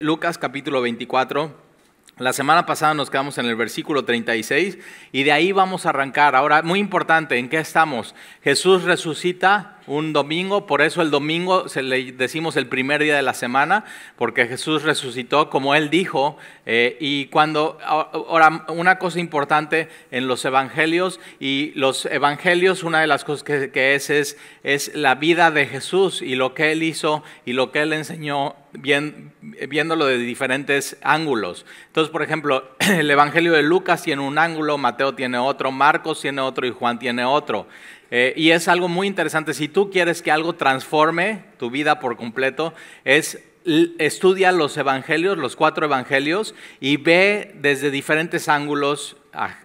Lucas capítulo 24. La semana pasada nos quedamos en el versículo 36 y de ahí vamos a arrancar. Ahora, muy importante, ¿en qué estamos? Jesús resucita un domingo, por eso el domingo se le decimos el primer día de la semana, porque Jesús resucitó como él dijo. Eh, y cuando, ahora, una cosa importante en los evangelios, y los evangelios, una de las cosas que, es, es, la vida de Jesús y lo que él hizo y lo que él enseñó Bien, viéndolo de diferentes ángulos. Entonces, por ejemplo, el Evangelio de Lucas tiene un ángulo, Mateo tiene otro, Marcos tiene otro y Juan tiene otro. Eh, y es algo muy interesante, si tú quieres que algo transforme tu vida por completo, es estudia los evangelios, los cuatro evangelios, y ve desde diferentes ángulos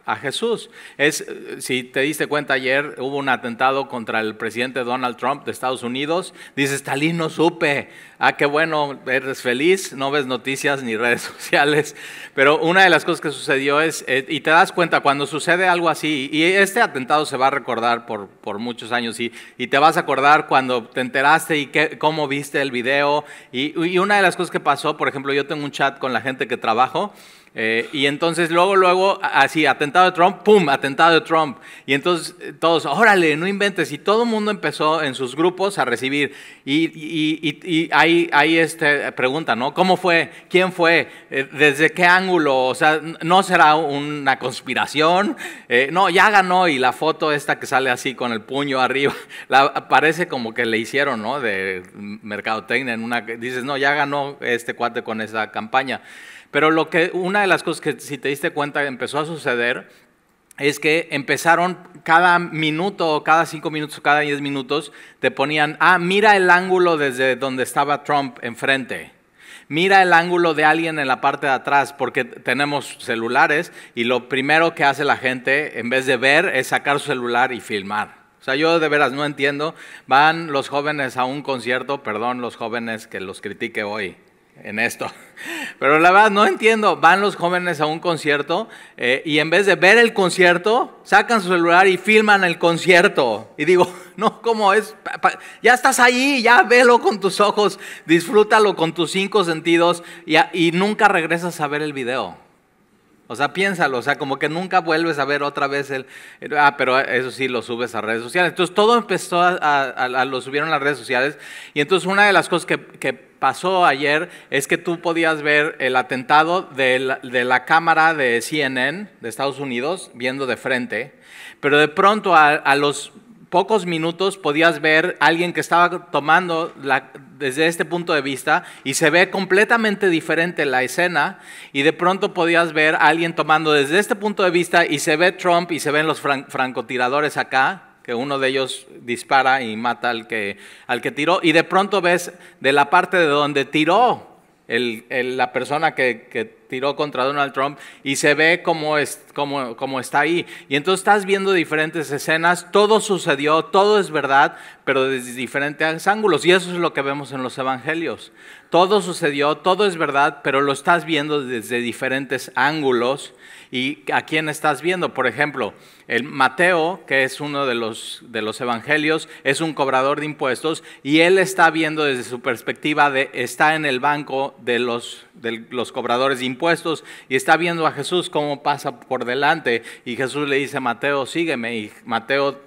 a, Jesús. Es, eh, si te diste cuenta ayer, hubo un atentado contra el presidente Donald Trump de Estados Unidos. Dices, Talín, no supe. Ah, qué bueno, eres feliz, no ves noticias ni redes sociales. Pero una de las cosas que sucedió es, eh, y te das cuenta cuando sucede algo así, y este atentado se va a recordar por, muchos años, y, te vas a acordar cuando te enteraste y qué, cómo viste el video. Y, y una de las cosas que pasó, por ejemplo, yo tengo un chat con la gente que trabajo. Eh, y entonces luego, luego, así, atentado de Trump, ¡pum! Atentado de Trump. Y entonces eh, todos, órale, no inventes. Y todo el mundo empezó en sus grupos a recibir. Y, y, y, y ahí, ahí este, pregunta, ¿no? ¿Cómo fue? ¿Quién fue? Eh, ¿Desde qué ángulo? O sea, ¿no será una conspiración? no, ya ganó. Y la foto esta que sale así con el puño arriba, la, parece como que le hicieron, ¿no? De mm, mercadotecnia en una... Dices, no, ya ganó este cuate con esa campaña. Pero lo que, una de las cosas que si te diste cuenta empezó a suceder es que empezaron cada minuto, cada cinco minutos, cada diez minutos, te ponían, ah, mira el ángulo desde donde estaba Trump enfrente. Mira el ángulo de alguien en la parte de atrás, porque tenemos celulares y lo primero que hace la gente, en vez de ver, es sacar su celular y filmar. O sea, yo de veras no entiendo. Van los jóvenes a un concierto, perdón los jóvenes que los critique hoy, en esto. Pero la verdad, no entiendo. Van los jóvenes a un concierto eh, y en vez de ver el concierto, sacan su celular y filman el concierto. Y digo, no, ¿cómo es? Ya estás ahí, ya velo con tus ojos, disfrútalo con tus cinco sentidos y, y nunca regresas a ver el video. O sea, piénsalo, o sea, como que nunca vuelves a ver otra vez el, ah, pero eso sí lo subes a redes sociales. Entonces todo empezó a, lo subieron a las redes sociales y entonces una de las cosas que, pasó ayer es que tú podías ver el atentado de la, cámara de CNN de Estados Unidos viendo de frente, pero de pronto a los pocos minutos podías ver a alguien que estaba tomando la, desde este punto de vista y se ve completamente diferente la escena y de pronto podías ver a alguien tomando desde este punto de vista y se ve Trump y se ven los francotiradores acá que uno de ellos dispara y mata al que, al que tiró y de pronto ves de la parte de donde tiró la persona que, que tiró contra Donald Trump y se ve cómo es, cómo cómo está ahí. Y entonces estás viendo diferentes escenas, todo sucedió, todo es verdad, pero desde diferentes ángulos. Y eso es lo que vemos en los evangelios. Todo sucedió, todo es verdad, pero lo estás viendo desde diferentes ángulos. ¿Y a quién estás viendo? Por ejemplo, el Mateo, que es uno de los, de los evangelios, es un cobrador de impuestos y él está viendo desde su perspectiva de, está en el banco de los, de los cobradores de impuestos puestos y está viendo a Jesús cómo pasa por delante. Y Jesús le dice a Mateo, sígueme. Y Mateo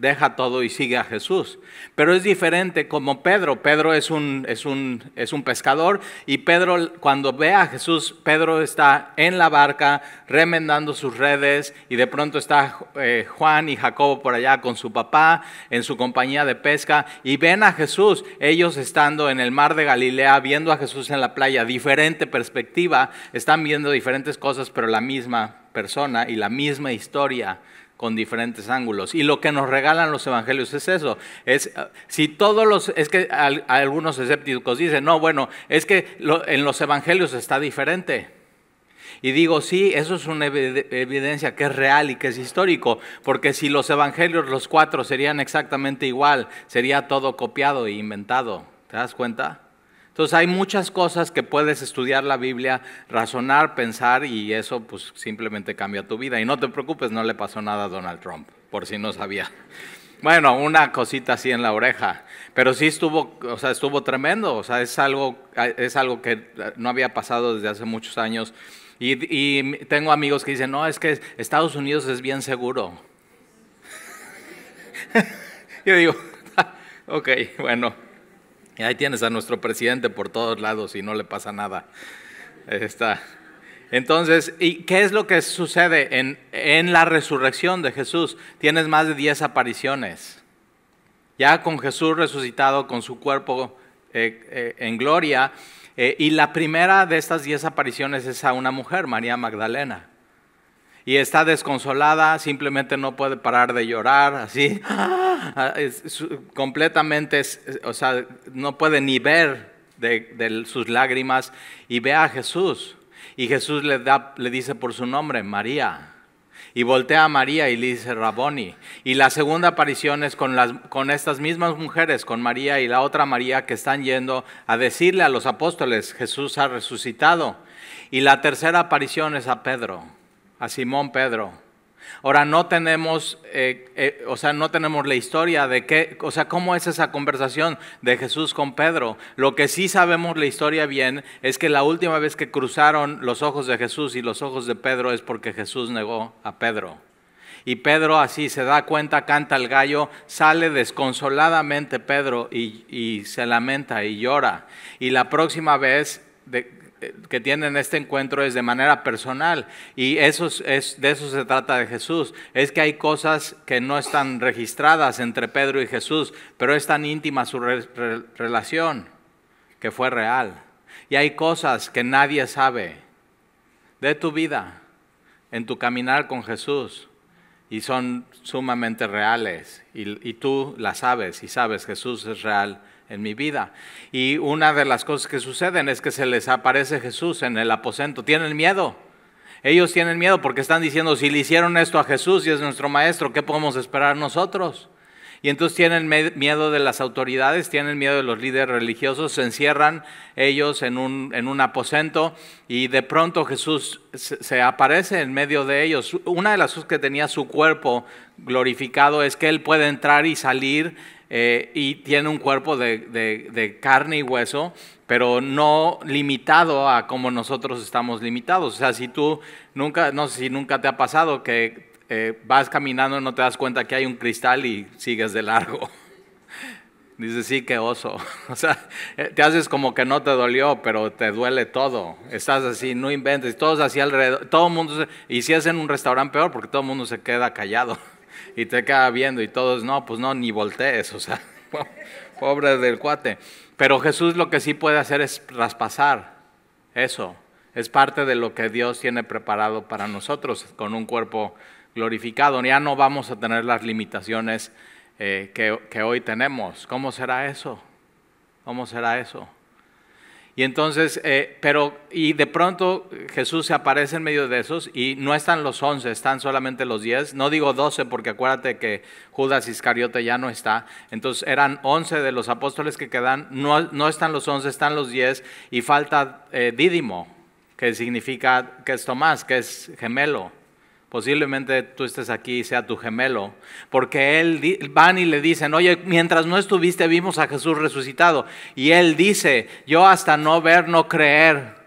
deja todo y sigue a Jesús. Pero es diferente como Pedro. Pedro es un, es un, es un pescador y Pedro cuando ve a Jesús, Pedro está en la barca remendando sus redes y de pronto está eh, Juan y Jacobo por allá con su papá en su compañía de pesca y ven a Jesús, ellos estando en el mar de Galilea, viendo a Jesús en la playa, diferente perspectiva, están viendo diferentes cosas pero la misma persona y la misma historia con diferentes ángulos. Y lo que nos regalan los evangelios es eso. Es, ah, si todos los, es que algunos escépticos dicen, no, bueno, es que en los evangelios está diferente. Y digo, sí, eso es una evidencia que es real y que es histórico, porque si los evangelios, los cuatro, serían exactamente igual, sería todo copiado e inventado. ¿Te das cuenta? Entonces hay muchas cosas que puedes estudiar la Biblia, razonar, pensar y eso pues simplemente cambia tu vida. Y no te preocupes, no le pasó nada a Donald Trump, por si no sabía. Bueno, una cosita así en la oreja, pero sí estuvo, o sea, estuvo tremendo, o sea, es algo, es algo que no había pasado desde hace muchos años. Y, y tengo amigos que dicen, no, es que Estados Unidos es bien seguro. Yo digo, ok, bueno. Y ahí tienes a nuestro presidente por todos lados y no le pasa nada. Está. Entonces, ¿y qué es lo que sucede en, en la resurrección de Jesús? Tienes más de 10 apariciones. Ya con Jesús resucitado, con su cuerpo eh, eh, en gloria. Eh, y la primera de estas diez apariciones es a una mujer, María Magdalena y está desconsolada, simplemente no puede parar de llorar, así, ah, completamente, o sea, no puede ni ver de, sus lágrimas y ve a Jesús. Y Jesús le, da, le dice por su nombre, María. Y voltea a María y le dice Raboni. Y la segunda aparición es con, las, con estas mismas mujeres, con María y la otra María, que están yendo a decirle a los apóstoles, Jesús ha resucitado. Y la tercera aparición es a Pedro a Simón Pedro. Ahora no tenemos, eh, eh, o sea, no tenemos la historia de qué, o sea, cómo es esa conversación de Jesús con Pedro. Lo que sí sabemos la historia bien es que la última vez que cruzaron los ojos de Jesús y los ojos de Pedro es porque Jesús negó a Pedro. Y Pedro así se da cuenta, canta el gallo, sale desconsoladamente Pedro y, y se lamenta y llora. Y la próxima vez de, que tienen este encuentro es de manera personal y eso es, de eso se trata de Jesús. Es que hay cosas que no están registradas entre Pedro y Jesús, pero es tan íntima su relación que fue real. Y hay cosas que nadie sabe de tu vida, en tu caminar con Jesús, y son sumamente reales. Y, y tú las sabes y sabes, Jesús es real en mi vida. Y una de las cosas que suceden es que se les aparece Jesús en el aposento. Tienen miedo. Ellos tienen miedo porque están diciendo, si le hicieron esto a Jesús y es nuestro maestro, ¿qué podemos esperar nosotros? Y entonces tienen miedo de las autoridades, tienen miedo de los líderes religiosos, se encierran ellos en un, en un aposento y de pronto Jesús se aparece en medio de ellos. Una de las cosas que tenía su cuerpo glorificado es que él puede entrar y salir eh, y tiene un cuerpo de, carne y hueso, pero no limitado a como nosotros estamos limitados. O sea, si tú nunca, no sé si nunca te ha pasado que eh, vas caminando y no te das cuenta que hay un cristal y sigues de largo. Dices, sí, qué oso. O sea, eh, te haces como que no te dolió, pero te duele todo. Estás así, no inventes. Todos así alrededor, todo mundo, y si es en un restaurante peor, porque todo el mundo se queda callado. y te queda viendo y todos, no, pues no, ni voltees, o sea, pobre del cuate. Pero Jesús lo que sí puede hacer es traspasar eso. Es parte de lo que Dios tiene preparado para nosotros con un cuerpo glorificado. Ya no vamos a tener las limitaciones eh, que hoy tenemos. ¿Cómo será eso? ¿Cómo será eso? Y entonces, eh, pero, y de pronto Jesús se aparece en medio de esos y no están los once, están solamente los diez. No digo doce porque acuérdate que Judas Iscariote ya no está. Entonces eran once de los apóstoles que quedan, no, no están los once, están los diez y falta eh, Dídimo, que significa que es Tomás, que es gemelo. Posiblemente tú estés aquí y sea tu gemelo, porque él van y le dicen, "Oye, mientras no estuviste vimos a Jesús resucitado." Y él dice, "Yo hasta no ver no creer."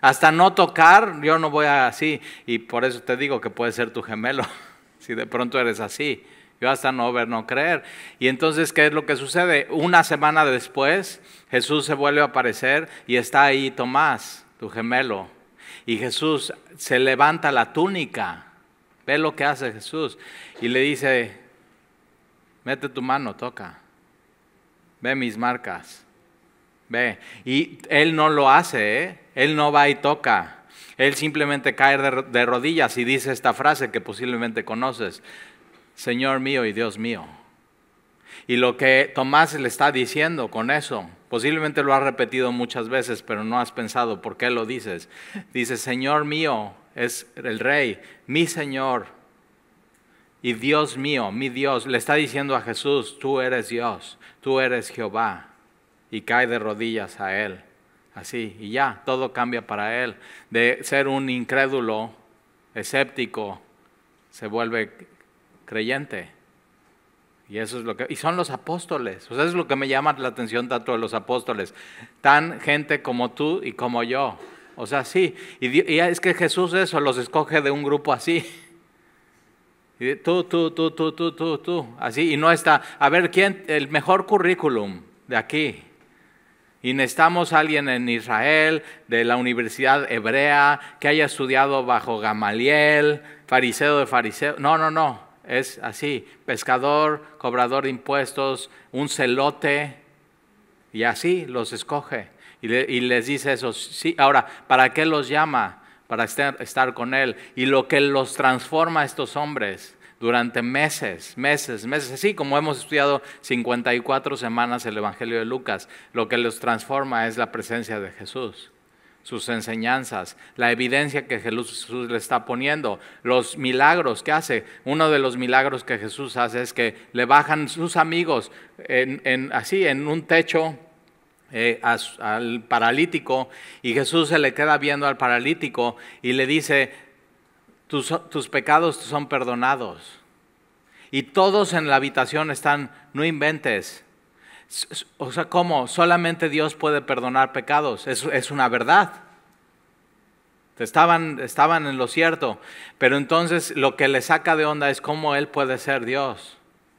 Hasta no tocar, yo no voy así. Y por eso te digo que puede ser tu gemelo, si de pronto eres así. Yo hasta no ver, no creer. Y entonces, ¿qué es lo que sucede? Una semana después, Jesús se vuelve a aparecer y está ahí Tomás, tu gemelo. Y Jesús se levanta la túnica. Ve lo que hace Jesús. Y le dice, mete tu mano, toca. Ve mis marcas. Ve. Y él no lo hace, ¿eh? él no va y toca. Él simplemente cae de, de rodillas y dice esta frase que posiblemente conoces. Señor mío y Dios mío. Y lo que Tomás le está diciendo con eso Posiblemente lo has repetido muchas veces, pero no has pensado por qué lo dices. Dice, Señor mío, es el rey, mi Señor y Dios mío, mi Dios. Le está diciendo a Jesús, tú eres Dios, tú eres Jehová. Y cae de rodillas a él. Así, y ya, todo cambia para él. De ser un incrédulo, escéptico, se vuelve creyente. Y eso es lo que y son los apóstoles. O sea, es lo que me llama la atención tanto de los apóstoles, tan gente como tú y como yo. O sea, sí, y, es que Jesús eso los escoge de un grupo así. Y tú, tú, tú, tú, tú, tú, tú, así y no está, a ver quién el mejor currículum de aquí. Y necesitamos alguien en Israel, de la universidad hebrea, que haya estudiado bajo Gamaliel, fariseo de fariseo. No, no, no es así, pescador, cobrador de impuestos, un celote, y así los escoge. Y, les dice eso, sí, ahora, ¿para qué los llama? Para estar, con él. Y lo que los transforma a estos hombres durante meses, meses, meses, así como hemos estudiado 54 semanas el Evangelio de Lucas, lo que los transforma es la presencia de Jesús sus enseñanzas, la evidencia que Jesús le está poniendo, los milagros que hace. Uno de los milagros que Jesús hace es que le bajan sus amigos en, así en un techo eh, al paralítico y Jesús se le queda viendo al paralítico y le dice, tus, tus pecados son perdonados. Y todos en la habitación están, no inventes, o sea, ¿cómo? Solamente Dios puede perdonar pecados. Es, es una verdad. Estaban, estaban en lo cierto. Pero entonces lo que le saca de onda es cómo Él puede ser Dios.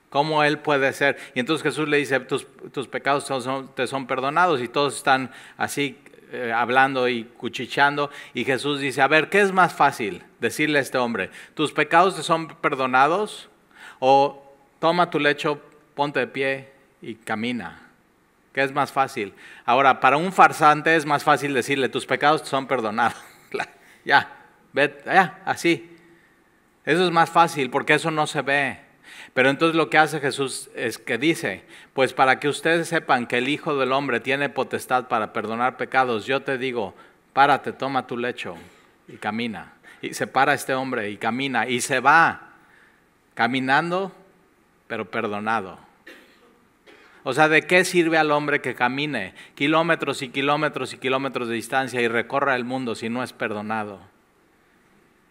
¿Cómo Él puede ser? Y entonces Jesús le dice, tus, pecados te son, perdonados y todos están así eh, hablando y cuchichando. Y Jesús dice, a ver, ¿qué es más fácil decirle a este hombre? ¿Tus pecados te son perdonados? ¿O toma tu lecho, ponte de pie y camina. ¿Qué es más fácil? Ahora, para un farsante es más fácil decirle, tus pecados son perdonados. ya, ve, ya, así. Eso es más fácil porque eso no se ve. Pero entonces lo que hace Jesús es que dice, pues para que ustedes sepan que el Hijo del Hombre tiene potestad para perdonar pecados, yo te digo, párate, toma tu lecho y camina. Y se para este hombre y camina y se va caminando, pero perdonado. O sea, ¿de qué sirve al hombre que camine kilómetros y kilómetros y kilómetros de distancia y recorra el mundo si no es perdonado?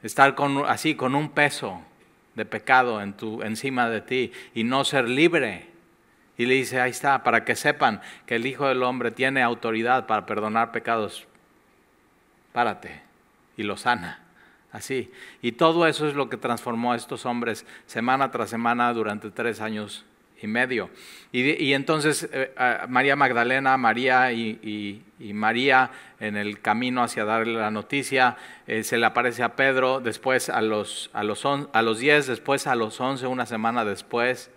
Estar así, con un peso de pecado encima de ti y no ser libre. Y le dice, ahí está, para que sepan que el Hijo del Hombre tiene autoridad para perdonar pecados. Párate y lo sana. Así. Y todo eso es lo que transformó a estos hombres semana tras semana durante tres años y medio. Y, entonces eh, María Magdalena, María y, María en el camino hacia darle la noticia, eh, se le aparece a Pedro, después a los, a, a los 10, después a los 11, una semana después,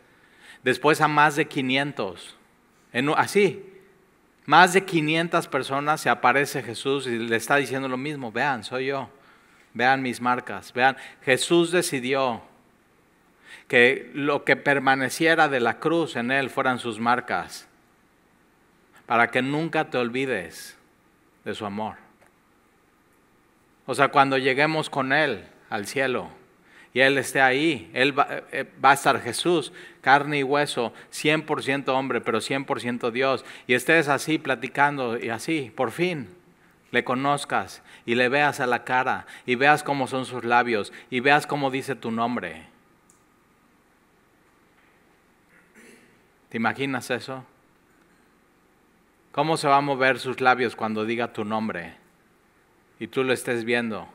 después a más de 500. así, más de 500 personas se aparece Jesús y le está diciendo lo mismo, vean, soy yo, vean mis marcas, vean, Jesús decidió que lo que permaneciera de la cruz en él fueran sus marcas, para que nunca te olvides de su amor. O sea, cuando lleguemos con él al cielo y él esté ahí, él va, eh, a estar Jesús, carne y hueso, 100% hombre, pero 100% Dios, y estés así platicando y así, por fin, le conozcas y le veas a la cara y veas cómo son sus labios y veas cómo dice tu nombre. ¿Te imaginas eso? ¿Cómo se va a mover sus labios cuando diga tu nombre y tú lo estés viendo?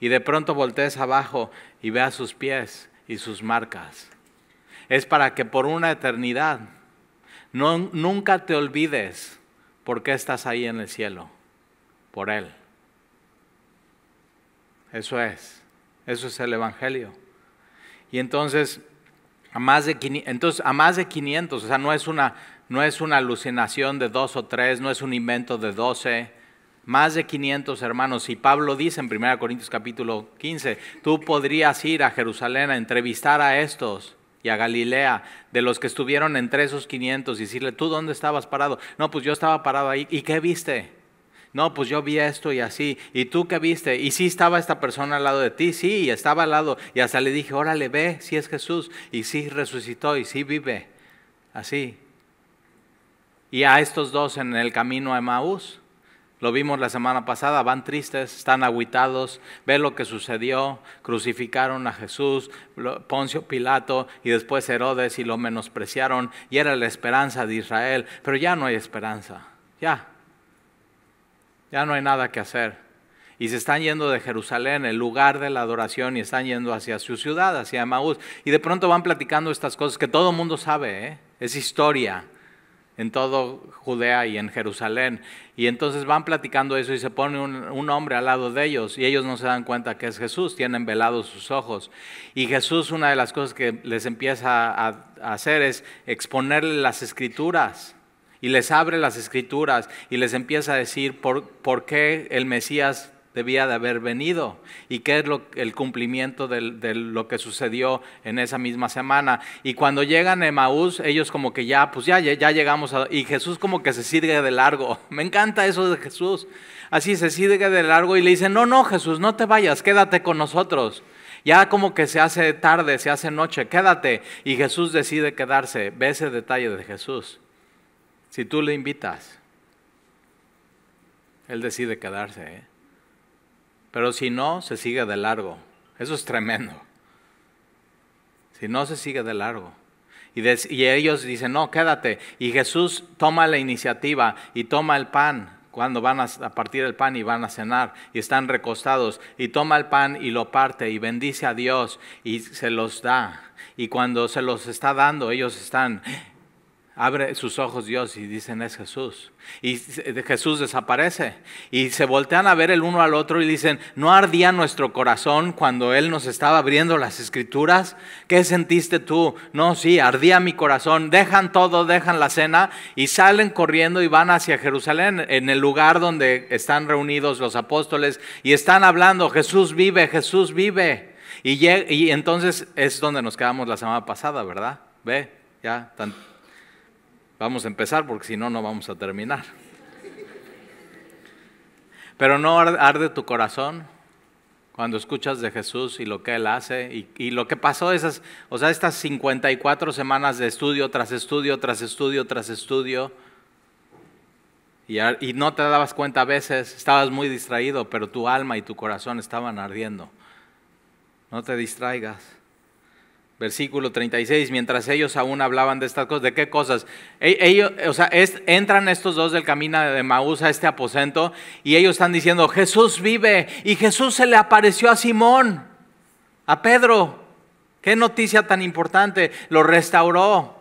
Y de pronto voltees abajo y veas sus pies y sus marcas. Es para que por una eternidad no, nunca te olvides por qué estás ahí en el cielo, por Él. Eso es, eso es el Evangelio. Y entonces a más de, entonces, a más de 500, o sea, no es, una, no es una alucinación de dos o tres, no es un invento de doce, más de 500 hermanos. Y Pablo dice en 1 Corintios capítulo 15, tú podrías ir a Jerusalén a entrevistar a estos y a Galilea, de los que estuvieron entre esos 500, y decirle, ¿tú dónde estabas parado? No, pues yo estaba parado ahí. ¿Y qué viste? No, pues yo vi esto y así. ¿Y tú qué viste? Y sí estaba esta persona al lado de ti, sí, estaba al lado. Y hasta le dije, órale, ve, si es Jesús. Y sí resucitó y sí vive. Así. Y a estos dos en el camino a Emaús. Lo vimos la semana pasada, van tristes, están aguitados, ve lo que sucedió, crucificaron a Jesús, Poncio Pilato y después Herodes y lo menospreciaron y era la esperanza de Israel, pero ya no hay esperanza, ya, ya no hay nada que hacer. Y se están yendo de Jerusalén, el lugar de la adoración, y están yendo hacia su ciudad, hacia Maús. Y de pronto van platicando estas cosas que todo el mundo sabe, ¿eh? es historia en todo Judea y en Jerusalén. Y entonces van platicando eso y se pone un, hombre al lado de ellos y ellos no se dan cuenta que es Jesús, tienen velados sus ojos. Y Jesús una de las cosas que les empieza a, a hacer es exponerle las escrituras y les abre las escrituras y les empieza a decir por, qué el Mesías debía de haber venido y qué es lo, el cumplimiento de, lo que sucedió en esa misma semana. Y cuando llegan a Emaús, ellos como que ya, pues ya, ya llegamos a, y Jesús como que se sigue de largo. Me encanta eso de Jesús. Así se sigue de largo y le dice no, no, Jesús, no te vayas, quédate con nosotros. Ya como que se hace tarde, se hace noche, quédate. Y Jesús decide quedarse. Ve ese detalle de Jesús. Si tú le invitas, él decide quedarse. ¿eh? Pero si no, se sigue de largo. Eso es tremendo. Si no, se sigue de largo. y, ellos dicen, no, quédate. Y Jesús toma la iniciativa y toma el pan cuando van a partir el pan y van a cenar y están recostados. Y toma el pan y lo parte y bendice a Dios y se los da. Y cuando se los está dando, ellos están, abre sus ojos Dios y dicen es Jesús. Y Jesús desaparece. Y se voltean a ver el uno al otro y dicen, ¿no ardía nuestro corazón cuando Él nos estaba abriendo las escrituras? ¿Qué sentiste tú? No, sí, ardía mi corazón. Dejan todo, dejan la cena y salen corriendo y van hacia Jerusalén, en el lugar donde están reunidos los apóstoles y están hablando, Jesús vive, Jesús vive. Y, entonces es donde nos quedamos la semana pasada, ¿verdad? Ve, ya, tanto. Vamos a empezar porque si no, no vamos a terminar. Pero no arde tu corazón cuando escuchas de Jesús y lo que Él hace y, lo que pasó esas, o sea, estas 54 semanas de estudio tras estudio, tras estudio, tras estudio. Y, y no te dabas cuenta a veces, estabas muy distraído, pero tu alma y tu corazón estaban ardiendo. No te distraigas. Versículo 36, mientras ellos aún hablaban de estas cosas, ¿de qué cosas? E, ellos, o sea, entran estos dos del camino de Maús a este aposento y ellos están diciendo, Jesús vive y Jesús se le apareció a Simón, a Pedro. Qué noticia tan importante, lo restauró.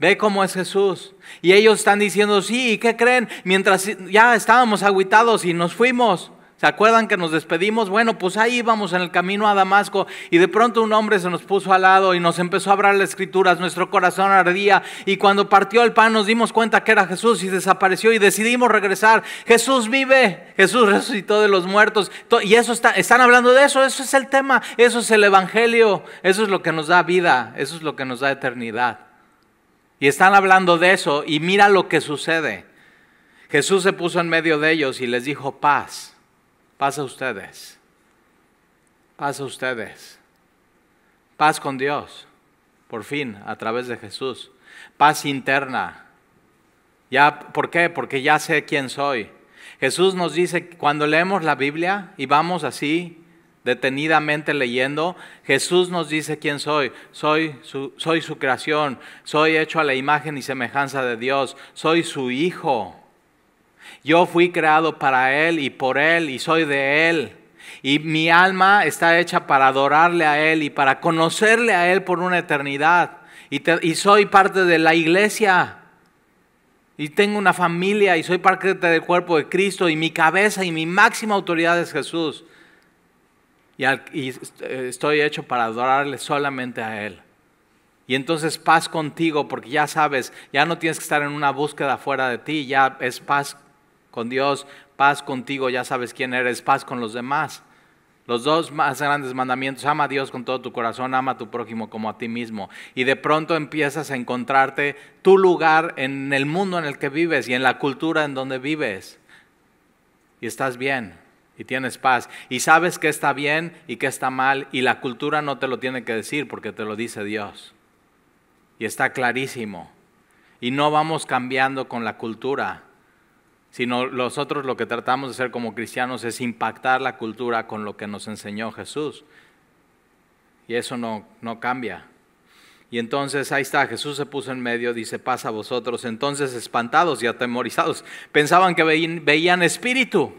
Ve cómo es Jesús. Y ellos están diciendo, sí, ¿y qué creen? Mientras ya estábamos aguitados y nos fuimos. ¿Se acuerdan que nos despedimos? Bueno, pues ahí íbamos en el camino a Damasco y de pronto un hombre se nos puso al lado y nos empezó a hablar las escrituras, nuestro corazón ardía y cuando partió el pan nos dimos cuenta que era Jesús y desapareció y decidimos regresar. Jesús vive, Jesús resucitó de los muertos. Y eso está, están hablando de eso, eso es el tema, eso es el Evangelio, eso es lo que nos da vida, eso es lo que nos da eternidad. Y están hablando de eso y mira lo que sucede. Jesús se puso en medio de ellos y les dijo paz Paz a ustedes. Paz a ustedes. Paz con Dios, por fin, a través de Jesús. Paz interna. Ya, ¿Por qué? Porque ya sé quién soy. Jesús nos dice, cuando leemos la Biblia y vamos así, detenidamente leyendo, Jesús nos dice quién soy. Soy soy su creación, soy hecho a la imagen y semejanza de Dios, soy su hijo. Yo fui creado para Él y por Él y soy de Él. Y mi alma está hecha para adorarle a Él y para conocerle a Él por una eternidad. Y, soy parte de la iglesia. Y tengo una familia y soy parte del cuerpo de Cristo y mi cabeza y mi máxima autoridad es Jesús. Y, eh, estoy hecho para adorarle solamente a Él. Y entonces paz contigo, porque ya sabes, ya no tienes que estar en una búsqueda fuera de ti, ya es paz con Dios, paz contigo, ya sabes quién eres, paz con los demás. Los dos más grandes mandamientos, ama a Dios con todo tu corazón, ama a tu prójimo como a ti mismo. Y de pronto empiezas a encontrarte tu lugar en el mundo en el que vives y en la cultura en donde vives. Y estás bien y tienes paz. Y sabes que está bien y que está mal y la cultura no te lo tiene que decir porque te lo dice Dios. Y está clarísimo. Y no vamos cambiando con la cultura sino nosotros lo que tratamos de hacer como cristianos es impactar la cultura con lo que nos enseñó Jesús. Y eso no, no cambia. Y entonces ahí está, Jesús se puso en medio, dice, pasa a vosotros. Entonces espantados y atemorizados, pensaban que veían, espíritu.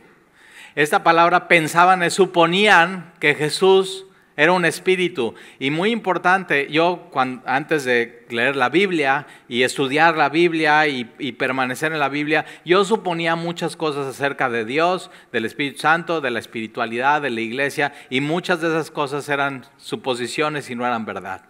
Esta palabra pensaban, eh, suponían que Jesús era un espíritu. Y muy importante, yo antes de leer la Biblia y estudiar la Biblia y, y, permanecer en la Biblia, yo suponía muchas cosas acerca de Dios, del Espíritu Santo, de la espiritualidad, de la iglesia, y muchas de esas cosas eran suposiciones y no eran verdad.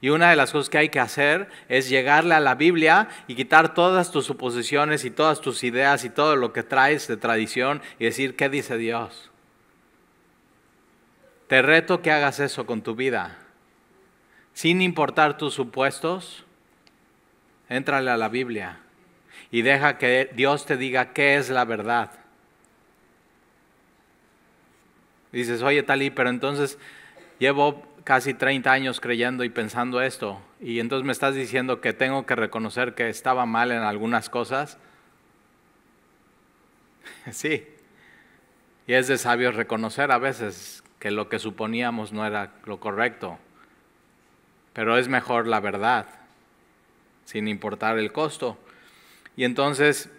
Y una de las cosas que hay que hacer es llegarle a la Biblia y quitar todas tus suposiciones y todas tus ideas y todo lo que traes de tradición y decir, ¿qué dice Dios? Te reto que hagas eso con tu vida. Sin importar tus supuestos, entrale a la Biblia y deja que Dios te diga qué es la verdad. Dices, oye Talí, pero entonces llevo casi 30 años creyendo y pensando esto, y entonces me estás diciendo que tengo que reconocer que estaba mal en algunas cosas. Sí, y es de sabio reconocer a veces que lo que suponíamos no era lo correcto. Pero es mejor la verdad, sin importar el costo. Y entonces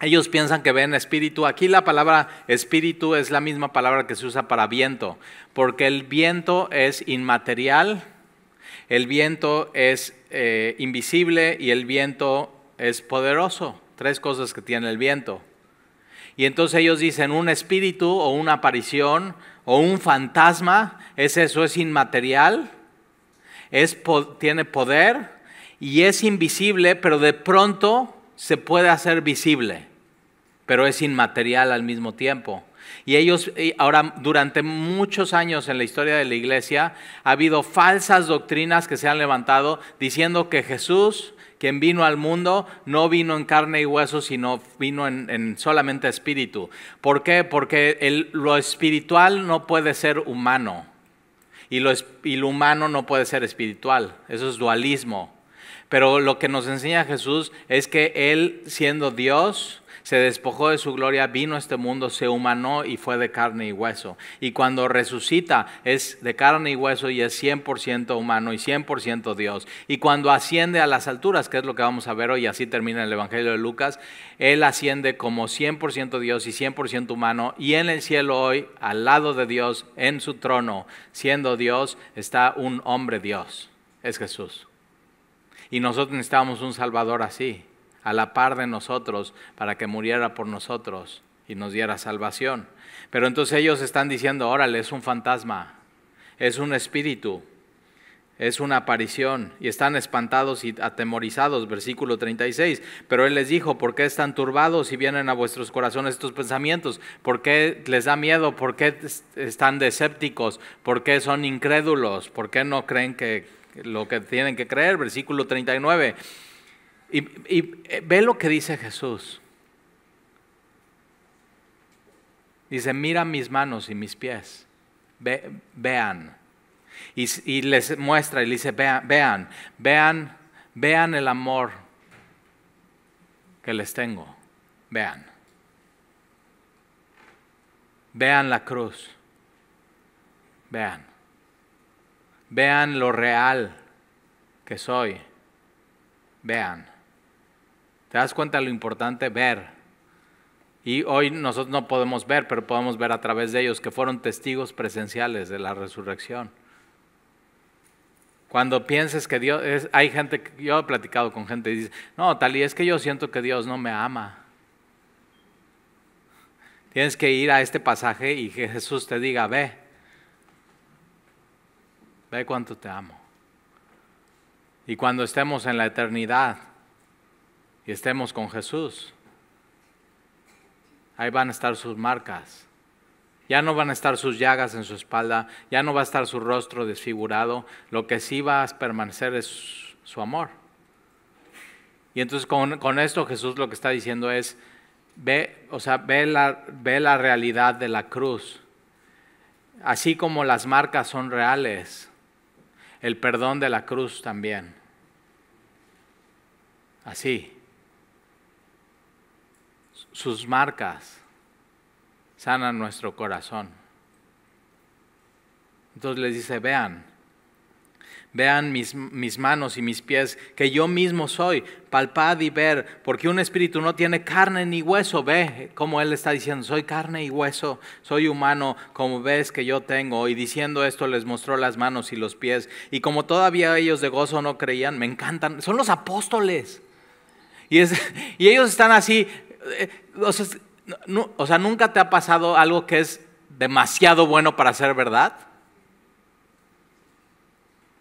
ellos piensan que ven espíritu. Aquí la palabra espíritu es la misma palabra que se usa para viento, porque el viento es inmaterial, el viento es eh, invisible y el viento es poderoso. Tres cosas que tiene el viento. Y entonces ellos dicen un espíritu o una aparición o un fantasma, es eso, es inmaterial, es, tiene poder y es invisible, pero de pronto se puede hacer visible, pero es inmaterial al mismo tiempo. Y ellos, ahora, durante muchos años en la historia de la iglesia, ha habido falsas doctrinas que se han levantado diciendo que Jesús quien vino al mundo no vino en carne y hueso, sino vino en, en solamente espíritu. ¿Por qué? Porque lo espiritual no puede ser humano y lo humano no puede ser espiritual. Eso es dualismo. Pero lo que nos enseña Jesús es que Él, siendo Dios, se despojó de su gloria, vino a este mundo, se humanó y fue de carne y hueso. Y cuando resucita es de carne y hueso y es 100% humano y 100% Dios. Y cuando asciende a las alturas, que es lo que vamos a ver hoy, así termina el Evangelio de Lucas, Él asciende como 100% Dios y 100% humano. Y en el cielo hoy, al lado de Dios, en su trono, siendo Dios, está un hombre Dios, es Jesús. Y nosotros necesitamos un Salvador así a la par de nosotros para que muriera por nosotros y nos diera salvación. Pero entonces ellos están diciendo, órale, es un fantasma, es un espíritu, es una aparición y están espantados y atemorizados, versículo 36. Pero él les dijo, ¿por qué están turbados y vienen a vuestros corazones estos pensamientos? ¿Por qué les da miedo? ¿Por qué están desépticos? ¿Por qué son incrédulos? ¿Por qué no creen que lo que tienen que creer? Versículo 39. Y, eh, ve lo que dice Jesús. Dice, mira mis manos y mis pies. vean. Y, les muestra y le dice, vean, vean, vean el amor que les tengo. Vean. Vean la cruz. Vean. Vean lo real que soy. Vean. ¿Te das cuenta de lo importante? Ver. Y hoy nosotros no podemos ver, pero podemos ver a través de ellos que fueron testigos presenciales de la resurrección. Cuando pienses que Dios, es, hay gente, yo he platicado con gente y dice, no, tal y es que yo siento que Dios no me ama. Tienes que ir a este pasaje y que Jesús te diga, ve, ve cuánto te amo. Y cuando estemos en la eternidad, y estemos con Jesús. Ahí van a estar sus marcas. Ya no van a estar sus llagas en su espalda, ya no va a estar su rostro desfigurado. Lo que sí va a permanecer es su amor. Y entonces con, esto Jesús lo que está diciendo es, ve, o sea, ve la realidad de la cruz. Así como las marcas son reales, el perdón de la cruz también. Así. Sus marcas sanan nuestro corazón. Entonces les dice, vean, vean mis, mis, manos y mis pies, que yo mismo soy, palpad y ver, porque un espíritu no tiene carne ni hueso, ve como él está diciendo, soy carne y hueso, soy humano, como ves que yo tengo, y diciendo esto les mostró las manos y los pies, y como todavía ellos de gozo no creían, me encantan, son los apóstoles. Y, es, y ellos están así, eh, o, sea, ¿nunca te ha pasado algo que es demasiado bueno para ser verdad?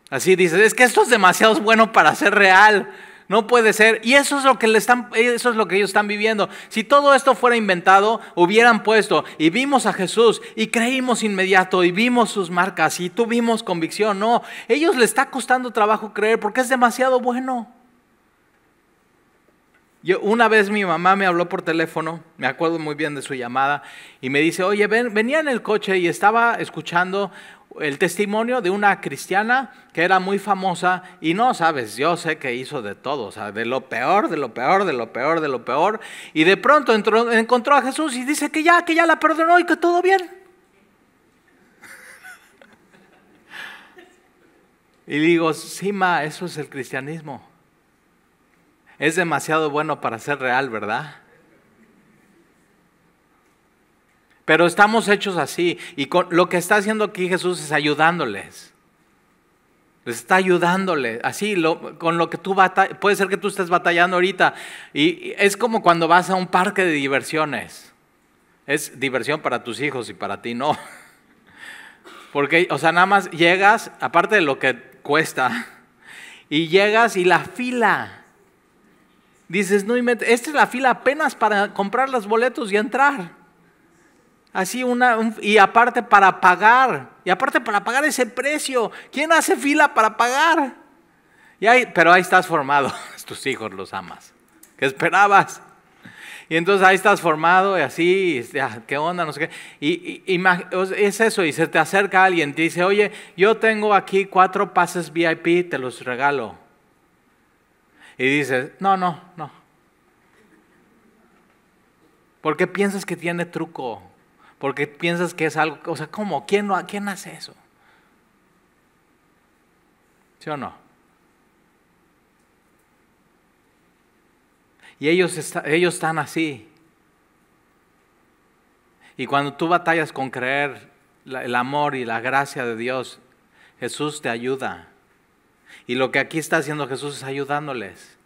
Así dices, es que esto es demasiado bueno para ser real. No puede ser. Y eso es lo que le están, eso es lo que ellos están viviendo. Si todo esto fuera inventado, hubieran puesto y vimos a Jesús y creímos inmediato y vimos sus marcas y tuvimos convicción. No, ellos le está costando trabajo creer porque es demasiado bueno. Yo, una vez mi mamá me habló por teléfono, me acuerdo muy bien de su llamada, y me dice, oye, ven, venía en el coche y estaba escuchando el testimonio de una cristiana que era muy famosa y no sabes, yo sé que hizo de todo, o sea, de lo peor, de lo peor, de lo peor, de lo peor, y de pronto encontró a Jesús y dice que ya, que ya la perdonó y que todo bien. Y digo, sí, ma, eso es el cristianismo es demasiado bueno para ser real, ¿verdad? Pero estamos hechos así y con, lo que está haciendo aquí Jesús es ayudándoles. Les está ayudándoles, así con lo que tú batallas, puede ser que tú estés batallando ahorita y, y es como cuando vas a un parque de diversiones. Es diversión para tus hijos y para ti no. Porque, o sea, nada más llegas, aparte de lo que cuesta, y llegas y la fila, Dices, no, esta es la fila apenas para comprar los boletos y entrar. Así una, y aparte para pagar, y aparte para pagar ese precio. ¿Quién hace fila para pagar? Y ahí, pero ahí estás formado, tus hijos los amas. ¿Qué esperabas? Y entonces ahí estás formado y así, ¿qué onda? No sé qué. Y, y, es eso, y se te acerca alguien, te dice, oye, yo tengo aquí cuatro pases VIP, te los regalo y dices, no, no, no. ¿Por qué piensas que tiene truco? ¿Por qué piensas que es algo? O sea, ¿cómo? ¿Quién, ¿A ¿quién hace eso? ¿Sí o no? Y ellos, ellos están así. Y cuando tú batallas con creer el amor y la gracia de Dios, Jesús te ayuda. Y lo que aquí está haciendo Jesús es ayudándoles.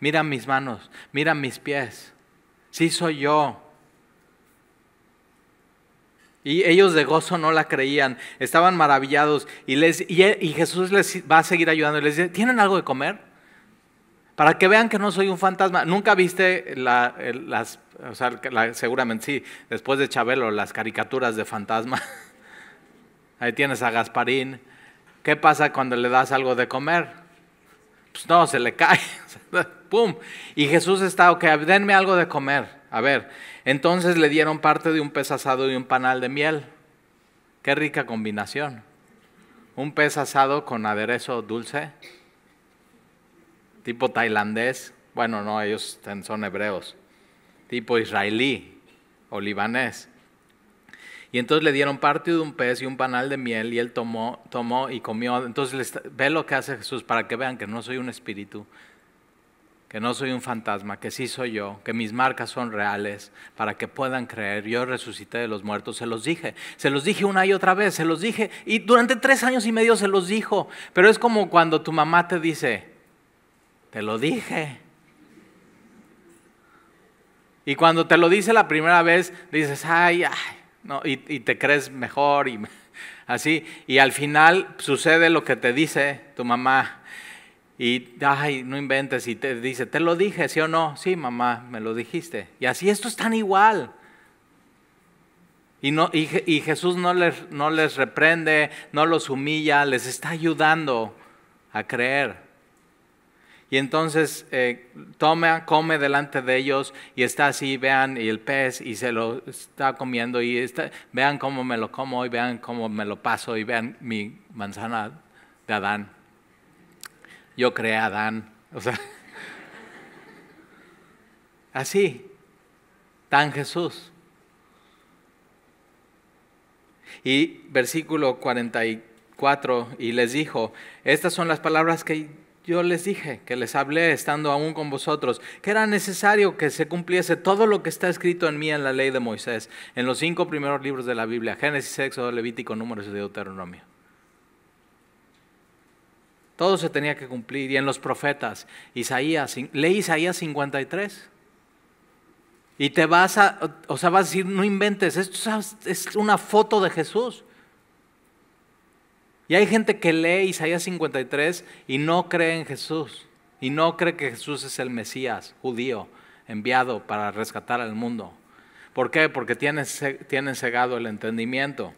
miran mis manos, miran mis pies. Sí soy yo. Y ellos de gozo no la creían, estaban maravillados y, Jesús les va a seguir ayudando les dice, ¿tienen algo de comer? Para que vean que no soy un fantasma. Nunca viste las, o sea, seguramente sí, después de Chabelo, las caricaturas de fantasma. Ahí tienes a Gasparín, ¿Qué pasa cuando le das algo de comer? Pues no, se le cae. ¡Pum! Y Jesús está, ok, denme algo de comer. A ver, entonces le dieron parte de un pez asado y un panal de miel. Qué rica combinación. Un pez asado con aderezo dulce, tipo tailandés. Bueno, no, ellos son hebreos. Tipo israelí o libanés. Y entonces le dieron parte de un pez y un panal de miel y él tomó, tomó y comió. Entonces ve lo que hace Jesús para que vean que no soy un espíritu, que no soy un fantasma, que sí soy yo, que mis marcas son reales, para que puedan creer. Yo resucité de los muertos, se los dije, se los dije una y otra vez, se los dije. Y durante tres años y medio se los dijo. Pero es como cuando tu mamá te dice, te lo dije. Y cuando te lo dice la primera vez, dices, ay, ay ¿no? Y, te crees mejor y así. Y al final sucede lo que te dice tu mamá. Y, ay, no inventes, y te dice, te lo dije, sí o no, sí, mamá, me lo dijiste. Y así, esto es tan igual. Y, no, y Jesús no les, no les reprende, no los humilla, les está ayudando a creer. Y entonces eh, toma, come delante de ellos y está así, vean, y el pez y se lo está comiendo y vean cómo me lo como y vean cómo me lo paso y vean mi manzana de Adán. Yo creé a Adán, o sea, así, tan Jesús. Y versículo 44, y les dijo, estas son las palabras que yo les dije, que les hablé estando aún con vosotros, que era necesario que se cumpliese todo lo que está escrito en mí en la ley de Moisés, en los cinco primeros libros de la Biblia, Génesis, Éxodo, Levítico, Números y Deuteronomio. Todo se tenía que cumplir. Y en los profetas, Isaías, leí Isaías 53. Y te vas a, o sea, vas a decir, no inventes, esto es una foto de Jesús. Y hay gente que lee Isaías 53 y no cree en Jesús, y no cree que Jesús es el Mesías judío enviado para rescatar al mundo. ¿Por qué? Porque tienen, cegado el entendimiento.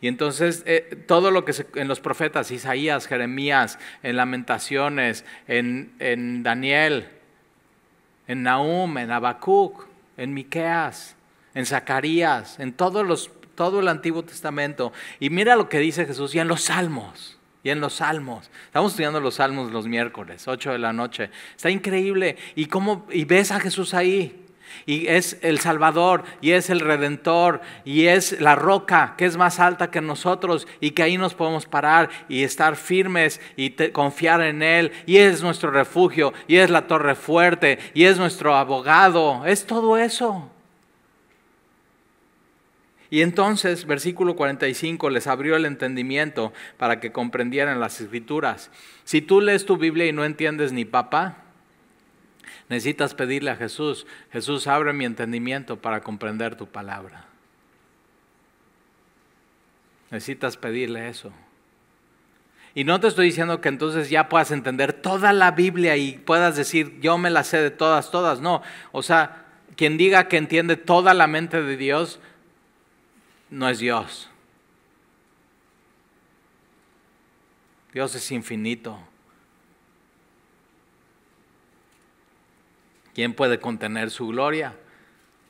Y entonces eh, todo lo que en los profetas, Isaías, Jeremías, en Lamentaciones, en, Daniel, en Nahum, en Habacuc, en Miqueas, en Zacarías, en todos los todo el Antiguo Testamento. Y mira lo que dice Jesús y en los Salmos. Y en los Salmos. Estamos estudiando los Salmos los miércoles, 8 de la noche. Está increíble. Y cómo y ves a Jesús ahí. Y es el Salvador, y es el Redentor, y es la roca que es más alta que nosotros y que ahí nos podemos parar y estar firmes y confiar en Él. Y es nuestro refugio, y es la torre fuerte, y es nuestro abogado. Es todo eso. Y entonces, versículo 45, les abrió el entendimiento para que comprendieran las escrituras. Si tú lees tu Biblia y no entiendes ni papá, necesitas pedirle a Jesús, Jesús, abre mi entendimiento para comprender tu palabra. Necesitas pedirle eso. Y no te estoy diciendo que entonces ya puedas entender toda la Biblia y puedas decir, yo me la sé de todas, todas. No, o sea, quien diga que entiende toda la mente de Dios, no es Dios. Dios es infinito. ¿Quién puede contener su gloria,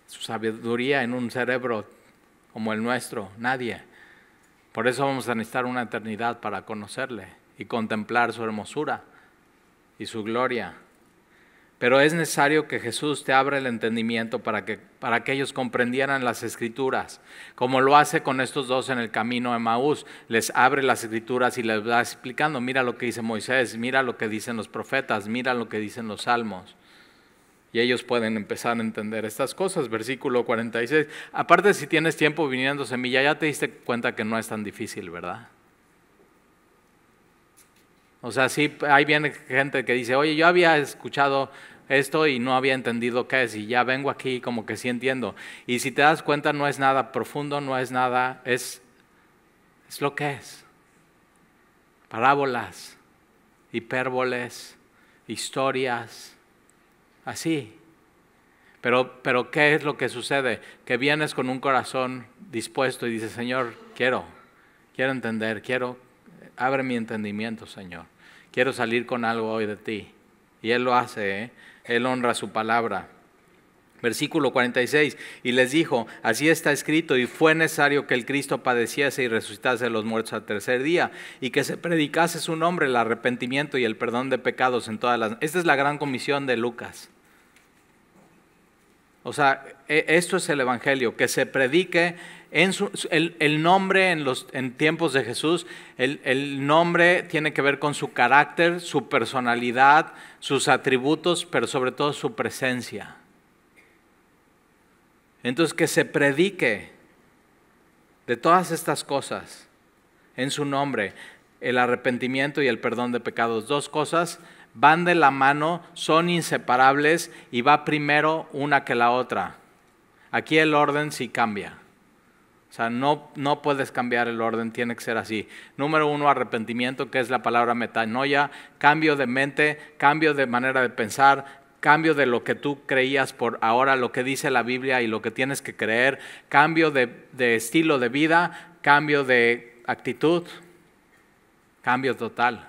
su sabiduría en un cerebro como el nuestro? Nadie. Por eso vamos a necesitar una eternidad para conocerle y contemplar su hermosura y su gloria. Pero es necesario que Jesús te abra el entendimiento para que, para que ellos comprendieran las escrituras, como lo hace con estos dos en el camino de Maús. Les abre las escrituras y les va explicando, mira lo que dice Moisés, mira lo que dicen los profetas, mira lo que dicen los salmos. Y ellos pueden empezar a entender estas cosas. Versículo 46. Aparte, si tienes tiempo viniendo semilla, ya te diste cuenta que no es tan difícil, ¿verdad? O sea, sí, hay gente que dice, oye, yo había escuchado esto y no había entendido qué es y ya vengo aquí como que sí entiendo. Y si te das cuenta, no es nada profundo, no es nada, es, es lo que es. Parábolas, hipérboles, historias, así. Pero, pero ¿qué es lo que sucede? Que vienes con un corazón dispuesto y dices, Señor, quiero, quiero entender, quiero, Abre mi entendimiento, Señor. Quiero salir con algo hoy de ti. Y Él lo hace, ¿eh? Él honra su palabra. Versículo 46, y les dijo, así está escrito, y fue necesario que el Cristo padeciese y resucitase de los muertos al tercer día, y que se predicase su nombre, el arrepentimiento y el perdón de pecados en todas las... Esta es la gran comisión de Lucas. O sea, e-, esto es el Evangelio, que se predique el, nombre en los tiempos de Jesús, el, el, nombre tiene que ver con su carácter, su personalidad, sus atributos, pero sobre todo su presencia. Entonces que se predique de todas estas cosas en su nombre, el arrepentimiento y el perdón de pecados, dos cosas van de la mano, son inseparables y va primero una que la otra. Aquí el orden sí cambia. O sea, no, no puedes cambiar el orden, tiene que ser así. Número uno, arrepentimiento, que es la palabra metanoia, cambio de mente, cambio de manera de pensar, cambio de lo que tú creías por ahora, lo que dice la Biblia y lo que tienes que creer, cambio de, de estilo de vida, cambio de actitud, cambio total.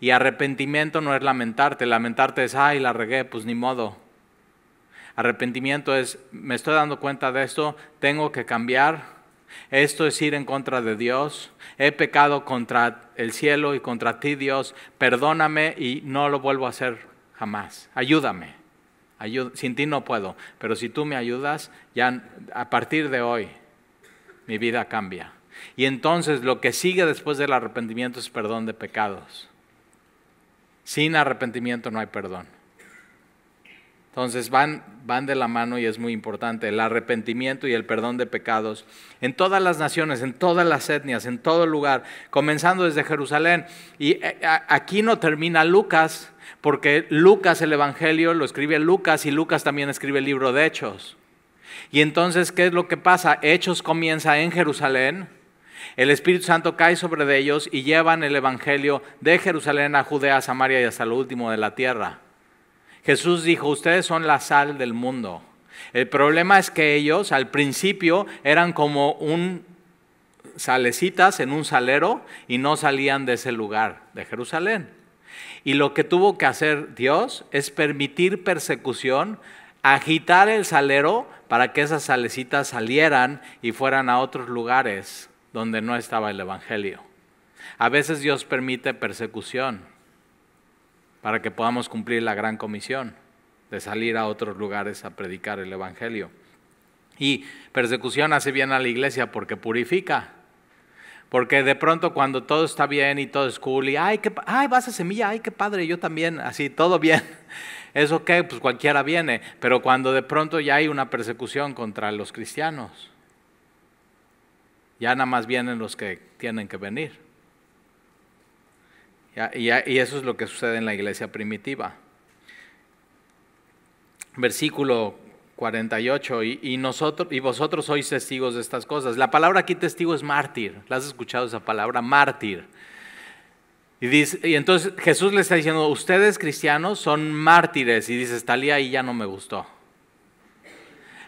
Y arrepentimiento no es lamentarte, lamentarte es, ay, la regué, pues ni modo. Arrepentimiento es, me estoy dando cuenta de esto, tengo que cambiar esto es ir en contra de Dios. He pecado contra el cielo y contra ti, Dios. Perdóname y no lo vuelvo a hacer jamás. Ayúdame. Sin ti no puedo, pero si tú me ayudas, ya a partir de hoy mi vida cambia. Y entonces lo que sigue después del arrepentimiento es perdón de pecados. Sin arrepentimiento no hay perdón. Entonces van, van de la mano y es muy importante el arrepentimiento y el perdón de pecados en todas las naciones, en todas las etnias, en todo lugar, comenzando desde Jerusalén. Y eh, aquí no termina Lucas, porque Lucas el Evangelio lo escribe Lucas y Lucas también escribe el libro de Hechos. Y entonces, ¿qué es lo que pasa? Hechos comienza en Jerusalén, el Espíritu Santo cae sobre ellos y llevan el Evangelio de Jerusalén a Judea, Samaria y hasta lo último de la tierra. Jesús dijo, ustedes son la sal del mundo. El problema es que ellos al principio eran como un salecitas en un salero y no salían de ese lugar, de Jerusalén. Y lo que tuvo que hacer Dios es permitir persecución, agitar el salero para que esas salecitas salieran y fueran a otros lugares donde no estaba el Evangelio. A veces Dios permite persecución para que podamos cumplir la gran comisión de salir a otros lugares a predicar el Evangelio. Y persecución hace bien a la iglesia porque purifica. Porque de pronto cuando todo está bien y todo es cool y, ay, qué, ay, vas a semilla, ay, qué padre, yo también, así, todo bien. Eso que, pues cualquiera viene. Pero cuando de pronto ya hay una persecución contra los cristianos, ya nada más vienen los que tienen que venir. Y, eso es lo que sucede en la iglesia primitiva. Versículo 48, y, nosotros, y vosotros sois testigos de estas cosas. La palabra aquí testigo es mártir. ¿La has escuchado esa palabra? Mártir. Y, entonces Jesús le está diciendo, ustedes cristianos son mártires. Y dice, Talía ahí ya no me gustó.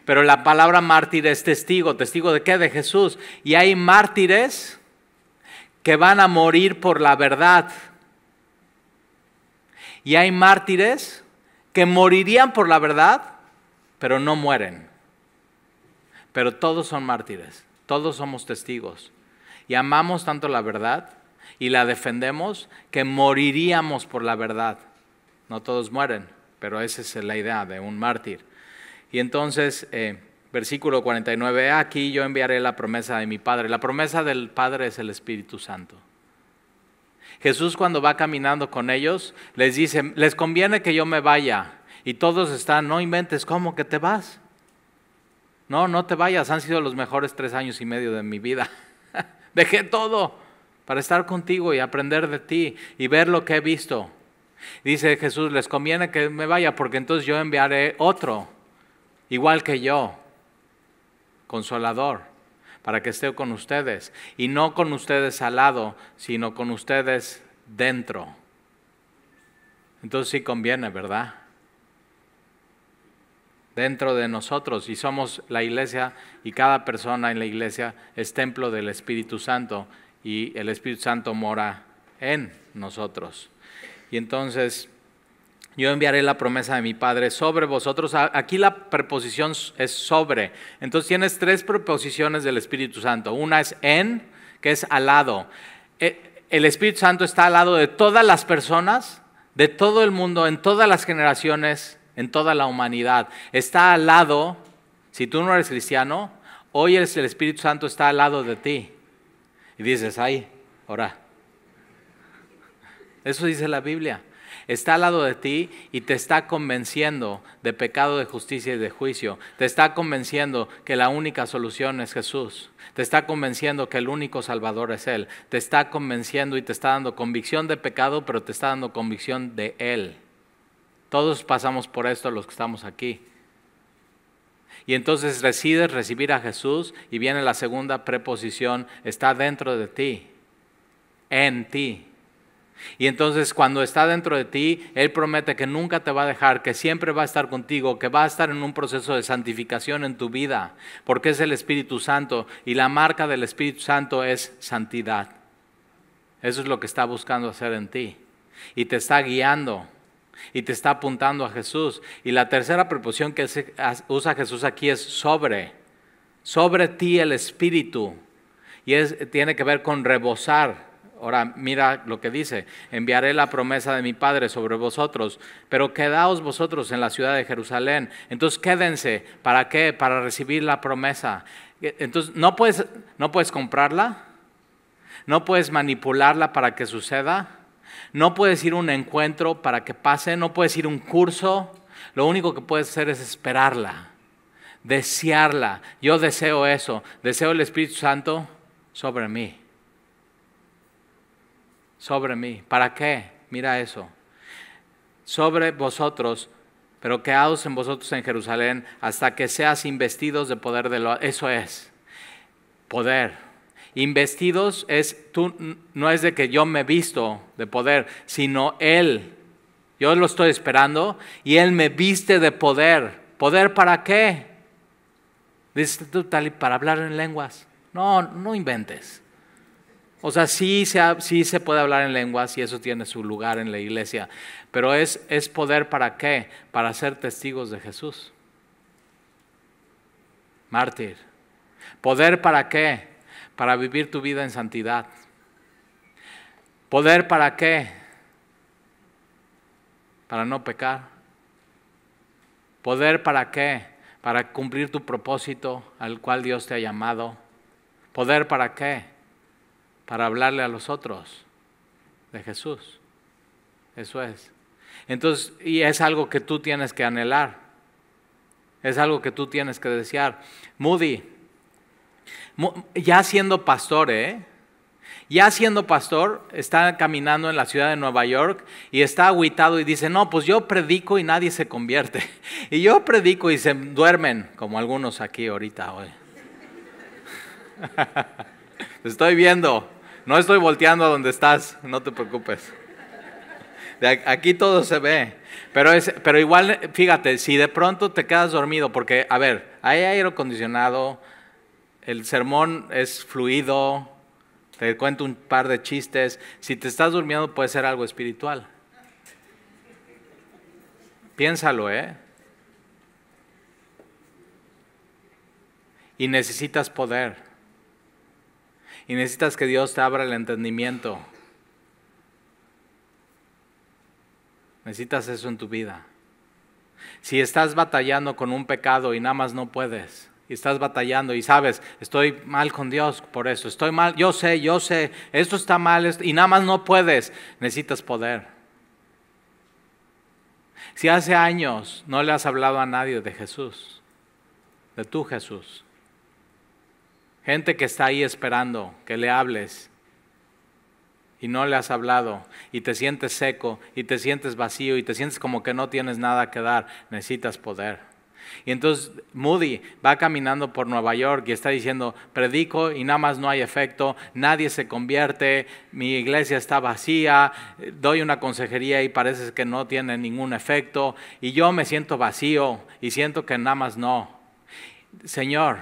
Pero la palabra mártir es testigo. ¿Testigo de qué? De Jesús. Y hay mártires que van a morir por la verdad. Y hay mártires que morirían por la verdad, pero no mueren. Pero todos son mártires, todos somos testigos. Y amamos tanto la verdad y la defendemos que moriríamos por la verdad. No todos mueren, pero esa es la idea de un mártir. Y entonces, eh, versículo 49, aquí yo enviaré la promesa de mi Padre. La promesa del Padre es el Espíritu Santo. Jesús cuando va caminando con ellos, les dice, les conviene que yo me vaya. Y todos están, no inventes, ¿cómo que te vas? No, no te vayas, han sido los mejores tres años y medio de mi vida. Dejé todo para estar contigo y aprender de ti y ver lo que he visto. Dice Jesús, les conviene que me vaya porque entonces yo enviaré otro, igual que yo, consolador para que esté con ustedes. Y no con ustedes al lado, sino con ustedes dentro. Entonces sí conviene, ¿verdad? Dentro de nosotros. Y somos la iglesia y cada persona en la iglesia es templo del Espíritu Santo y el Espíritu Santo mora en nosotros. Y entonces yo enviaré la promesa de mi Padre sobre vosotros. Aquí la preposición es sobre. Entonces tienes tres preposiciones del Espíritu Santo. Una es en, que es al lado. E, el Espíritu Santo está al lado de todas las personas, de todo el mundo, en todas las generaciones, en toda la humanidad. Está al lado, si tú no eres cristiano, hoy el Espíritu Santo está al lado de ti. Y dices, ay, ahora. Eso dice la Biblia está al lado de ti y te está convenciendo de pecado, de justicia y de juicio. Te está convenciendo que la única solución es Jesús. Te está convenciendo que el único salvador es Él. Te está convenciendo y te está dando convicción de pecado, pero te está dando convicción de Él. Todos pasamos por esto los que estamos aquí. Y entonces decides recibir a Jesús y viene la segunda preposición, está dentro de ti, en ti. Y entonces cuando está dentro de ti, Él promete que nunca te va a dejar, que siempre va a estar contigo, que va a estar en un proceso de santificación en tu vida, porque es el Espíritu Santo y la marca del Espíritu Santo es santidad. Eso es lo que está buscando hacer en ti. Y te está guiando y te está apuntando a Jesús. Y la tercera preposición que usa Jesús aquí es sobre. Sobre ti el Espíritu. Y es, tiene que ver con rebosar Ahora mira lo que dice, enviaré la promesa de mi Padre sobre vosotros, pero quedaos vosotros en la ciudad de Jerusalén. Entonces quédense, ¿para qué? Para recibir la promesa. Entonces no puedes, no puedes comprarla, no puedes manipularla para que suceda, no puedes ir a un encuentro para que pase, no puedes ir a un curso, lo único que puedes hacer es esperarla, desearla. Yo deseo eso, deseo el Espíritu Santo sobre mí sobre mí. ¿Para qué? Mira eso. Sobre vosotros, pero quedaos en vosotros en Jerusalén hasta que seas investidos de poder de lo... Eso es, poder. Investidos es, tú, no es de que yo me visto de poder, sino Él. Yo lo estoy esperando y Él me viste de poder. ¿Poder para qué? Dices tú, tal, para hablar en lenguas. No, no inventes. O sea, sí se, sí se puede hablar en lenguas y eso tiene su lugar en la iglesia, pero es, es poder para qué? Para ser testigos de Jesús. Mártir. ¿Poder para qué? Para vivir tu vida en santidad. ¿Poder para qué? Para no pecar. ¿Poder para qué? Para cumplir tu propósito al cual Dios te ha llamado. ¿Poder para qué? para hablarle a los otros de Jesús. Eso es. Entonces, y es algo que tú tienes que anhelar. Es algo que tú tienes que desear. Moody, ya siendo pastor, ¿eh? Ya siendo pastor, está caminando en la ciudad de Nueva York y está aguitado y dice, no, pues yo predico y nadie se convierte. Y yo predico y se duermen, como algunos aquí ahorita hoy. Estoy viendo. No estoy volteando a donde estás, no te preocupes. aquí todo se ve. Pero, pero igual, fíjate, si de pronto te quedas dormido, porque, a ver, hay aire acondicionado, el sermón es fluido, te cuento un par de chistes. Si te estás durmiendo puede ser algo espiritual. Piénsalo, ¿eh? Y necesitas poder y necesitas que Dios te abra el entendimiento. Necesitas eso en tu vida. Si estás batallando con un pecado y nada más no puedes, y estás batallando y sabes, estoy mal con Dios por eso, estoy mal, yo sé, yo sé, esto está mal y nada más no puedes, necesitas poder. Si hace años no le has hablado a nadie de Jesús, de tu Jesús, Gente que está ahí esperando que le hables y no le has hablado y te sientes seco y te sientes vacío y te sientes como que no tienes nada que dar, necesitas poder. Y entonces Moody va caminando por Nueva York y está diciendo, predico y nada más no hay efecto, nadie se convierte, mi iglesia está vacía, doy una consejería y parece que no tiene ningún efecto y yo me siento vacío y siento que nada más no. Señor,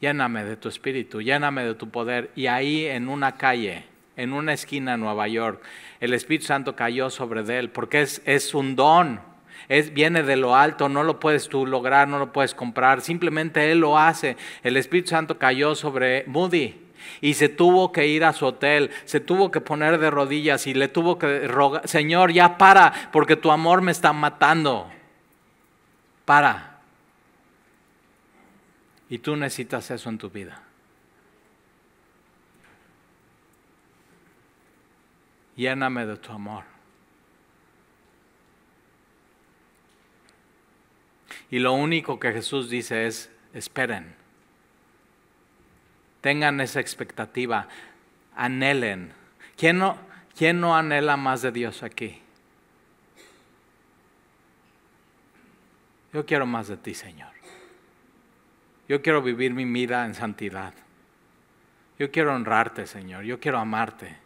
lléname de tu espíritu, lléname de tu poder. Y ahí en una calle, en una esquina en Nueva York, el Espíritu Santo cayó sobre él, porque es, es un don, es, viene de lo alto, no lo puedes tú lograr, no lo puedes comprar, simplemente él lo hace. El Espíritu Santo cayó sobre Moody. Y se tuvo que ir a su hotel, se tuvo que poner de rodillas y le tuvo que rogar, Señor, ya para, porque tu amor me está matando. Para y tú necesitas eso en tu vida. Lléname de tu amor. Y lo único que Jesús dice es, esperen. Tengan esa expectativa. Anhelen. ¿Quién no, anhela más de Dios aquí? Yo quiero más de ti, Señor. Yo quiero vivir mi vida en santidad. Yo quiero honrarte, Señor. Yo quiero amarte.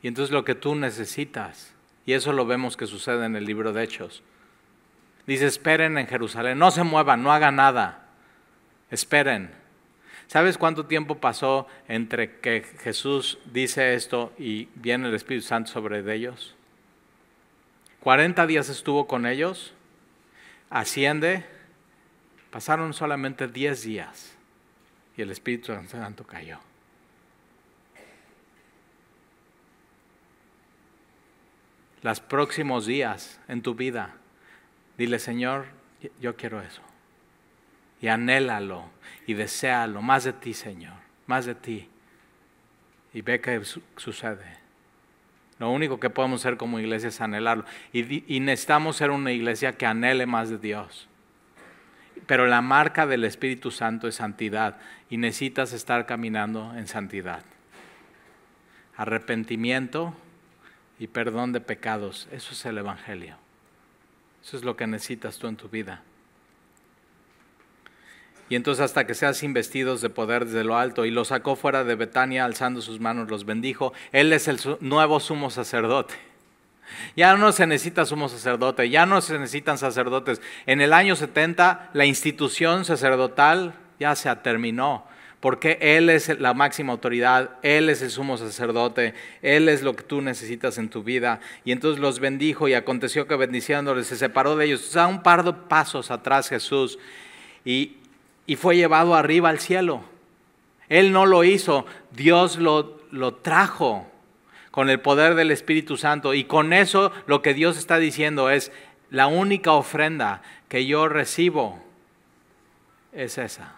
Y entonces lo que tú necesitas, y eso lo vemos que sucede en el libro de Hechos. Dice, esperen en Jerusalén, no se muevan, no hagan nada. Esperen. ¿Sabes cuánto tiempo pasó entre que Jesús dice esto y viene el Espíritu Santo sobre ellos? 40 días estuvo con ellos, asciende, Pasaron solamente 10 días y el Espíritu Santo cayó. Los próximos días en tu vida, dile, Señor, yo quiero eso. Y anhélalo y deséalo más de ti, Señor, más de ti. Y ve que sucede. Lo único que podemos hacer como iglesia es anhelarlo. Y, y necesitamos ser una iglesia que anhele más de Dios pero la marca del Espíritu Santo es santidad y necesitas estar caminando en santidad. Arrepentimiento y perdón de pecados, eso es el Evangelio. Eso es lo que necesitas tú en tu vida. Y entonces hasta que seas investidos de poder desde lo alto. Y lo sacó fuera de Betania, alzando sus manos, los bendijo. Él es el nuevo sumo sacerdote. Ya no se necesita sumo sacerdote, ya no se necesitan sacerdotes. En el año 70 la institución sacerdotal ya se terminó, porque Él es la máxima autoridad, Él es el sumo sacerdote, Él es lo que tú necesitas en tu vida. Y entonces los bendijo y aconteció que bendiciéndoles se separó de ellos. O un par de pasos atrás Jesús y, y fue llevado arriba al cielo. Él no lo hizo, Dios lo trajo con el poder del Espíritu Santo. Y con eso lo que Dios está diciendo es, la única ofrenda que yo recibo es esa,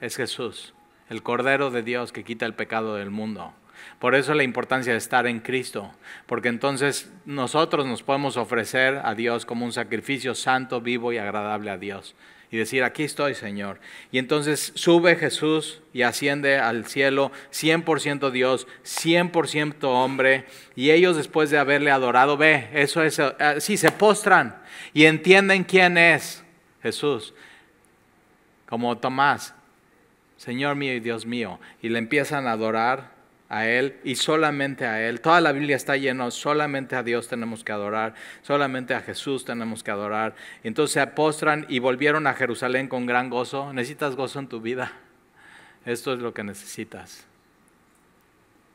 es Jesús, el Cordero de Dios que quita el pecado del mundo. Por eso la importancia de estar en Cristo, porque entonces nosotros nos podemos ofrecer a Dios como un sacrificio santo, vivo y agradable a Dios y decir, aquí estoy, Señor. Y entonces sube Jesús y asciende al cielo, 100% Dios, 100% hombre, y ellos después de haberle adorado, ve, eso es, eh, sí, se postran y entienden quién es Jesús, como Tomás, Señor mío y Dios mío, y le empiezan a adorar a Él y solamente a Él. Toda la Biblia está llena, solamente a Dios tenemos que adorar, solamente a Jesús tenemos que adorar. Entonces se apostran y volvieron a Jerusalén con gran gozo. Necesitas gozo en tu vida. Esto es lo que necesitas.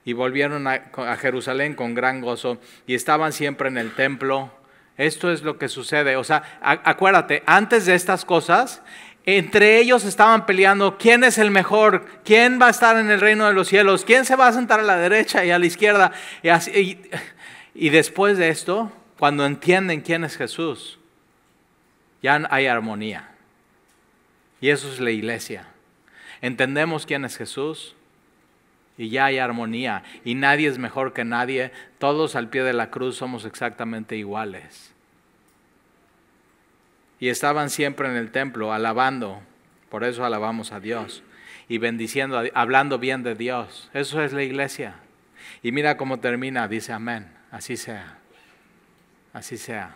Y volvieron a Jerusalén con gran gozo y estaban siempre en el templo. Esto es lo que sucede. O sea, acuérdate, antes de estas cosas, entre ellos estaban peleando quién es el mejor, quién va a estar en el reino de los cielos, quién se va a sentar a la derecha y a la izquierda. Y, después de esto, cuando entienden quién es Jesús, ya hay armonía. Y eso es la iglesia. Entendemos quién es Jesús y ya hay armonía. Y nadie es mejor que nadie. Todos al pie de la cruz somos exactamente iguales y estaban siempre en el templo alabando, por eso alabamos a Dios, y bendiciendo, hablando bien de Dios. Eso es la iglesia. Y mira cómo termina, dice amén, así sea, así sea.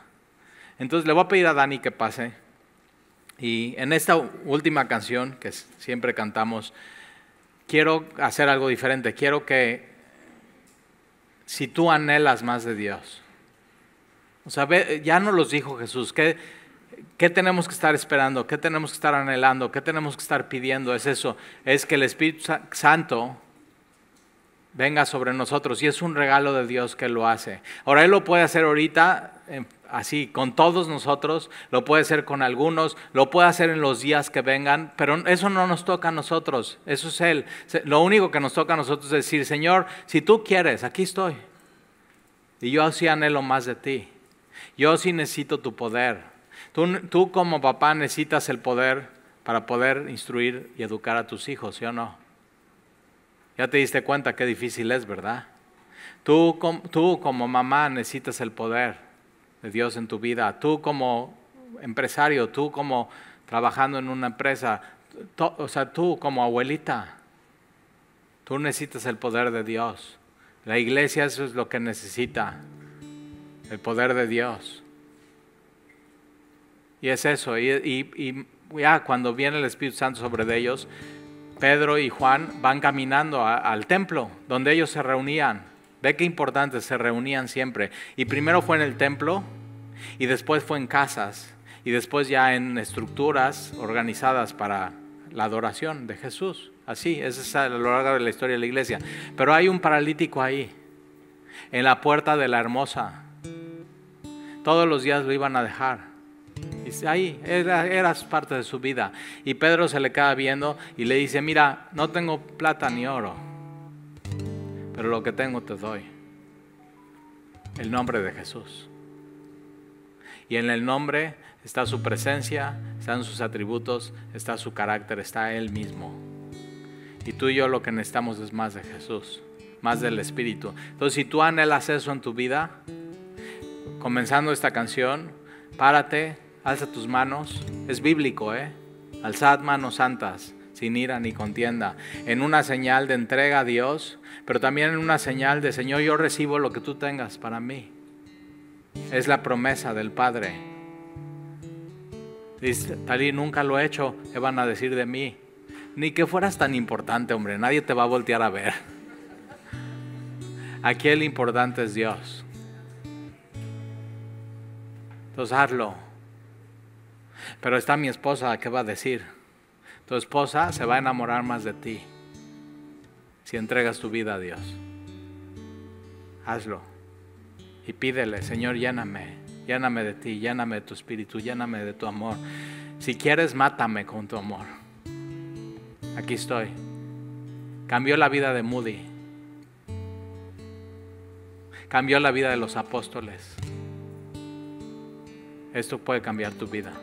Entonces le voy a pedir a Dani que pase. Y en esta última canción que siempre cantamos, quiero hacer algo diferente. Quiero que si tú anhelas más de Dios, o sea, ya no los dijo Jesús, que ¿Qué tenemos que estar esperando? ¿Qué tenemos que estar anhelando? ¿Qué tenemos que estar pidiendo? Es eso, es que el Espíritu Santo venga sobre nosotros y es un regalo de Dios que lo hace. Ahora Él lo puede hacer ahorita, em, así, con todos nosotros, lo puede hacer con algunos, lo puede hacer en los días que vengan, pero eso no nos toca a nosotros, eso es Él. Lo único que nos toca a nosotros es decir, Señor, si tú quieres, aquí estoy. Y yo sí anhelo más de ti. Yo sí necesito tu poder. Tú, como papá necesitas el poder para poder instruir y educar a tus hijos, ¿sí o no? Ya te diste cuenta qué difícil es, ¿verdad? Tú, tú como mamá necesitas el poder de Dios en tu vida. Tú como empresario, tú como trabajando en una empresa, o sea, tú como abuelita, tú necesitas el poder de Dios. La iglesia eso es lo que necesita, el poder de Dios. Y es eso, y, ya cuando viene el Espíritu Santo sobre ellos, Pedro y Juan van caminando al templo donde ellos se reunían. Ve qué importante, se reunían siempre. Y primero fue en el templo y después fue en casas y después ya en estructuras organizadas para la adoración de Jesús. Así, es a lo largo de la historia de la iglesia. Pero hay un paralítico ahí, en la puerta de la hermosa. Todos los días lo iban a dejar ahí era, eras parte de su vida. Y Pedro se le queda viendo y le dice, mira, no tengo plata ni oro, pero lo que tengo te doy. El nombre de Jesús. Y en el nombre está su presencia, están sus atributos, está su carácter, está Él mismo. Y tú y yo lo que necesitamos es más de Jesús, más del Espíritu. Entonces, si tú anhelas eso en tu vida, comenzando esta canción, párate, alza tus manos. Es bíblico, ¿eh? Alzad manos santas, sin ira ni contienda, en una señal de entrega a Dios, pero también en una señal de Señor, yo recibo lo que tú tengas para mí. Es la promesa del Padre. Dice, y nunca lo he hecho, ¿qué van a decir de mí? Ni que fueras tan importante, hombre, nadie te va a voltear a ver. Aquí el importante es Dios. Entonces hazlo pero está mi esposa, ¿qué va a decir? Tu esposa se va a enamorar más de ti si entregas tu vida a Dios. Hazlo y pídele, Señor, lléname, lléname de ti, lléname de tu espíritu, lléname de tu amor. Si quieres, mátame con tu amor. Aquí estoy. Cambió la vida de Moody. Cambió la vida de los apóstoles. Esto puede cambiar tu vida.